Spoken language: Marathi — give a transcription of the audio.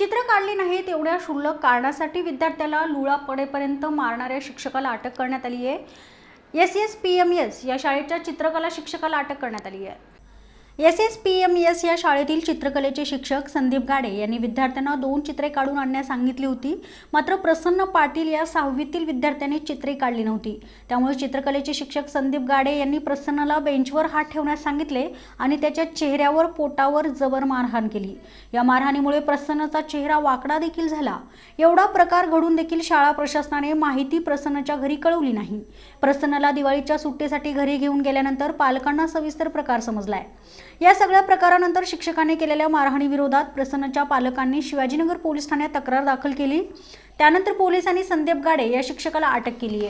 चित्र काढली नाही तेवढ्या शुल्लक कारणासाठी विद्यार्थ्याला लुळा पडेपर्यंत मारणाऱ्या शिक्षकाला अटक करण्यात आली आहे S S P M S या शाळेच्या चित्रकला शिक्षकाला अटक करण्यात आली आहे S S P M S या शाळेतील चित्रकलेचे शिक्षक संदीप गाडे यांनी विद्यार्थ्यांना दोन चित्रे काढून आणण्यास सांगितली होती मात्र प्रसन्न पाटील या सहावीतील विद्यार्थ्यांनी चित्रे काढली नव्हती त्यामुळे चित्रकलेचे शिक्षक संदीप गाडे यांनी प्रसन्नाला बेंचवर हात ठेवण्यास सांगितले आणि त्याच्या चेहऱ्यावर पोटावर जबर मारहाण केली या मारहाणीमुळे प्रसन्नचा चेहरा वाकडा देखील झाला एवढा प्रकार घडून देखील शाळा प्रशासनाने माहिती प्रसन्नच्या घरी कळवली नाही प्रसन्नला दिवाळीच्या सुट्टीसाठी घरी घेऊन गेल्यानंतर पालकांना सविस्तर प्रकार समजलाय या सगळ्या प्रकारानंतर शिक्षकाने केलेल्या मारहाणी विरोधात प्रसन्नच्या पालकांनी शिवाजीनगर पोलीस ठाण्यात तक्रार दाखल केली त्यानंतर पोलिसांनी संदीप गाडे या शिक्षकाला अटक केली आहे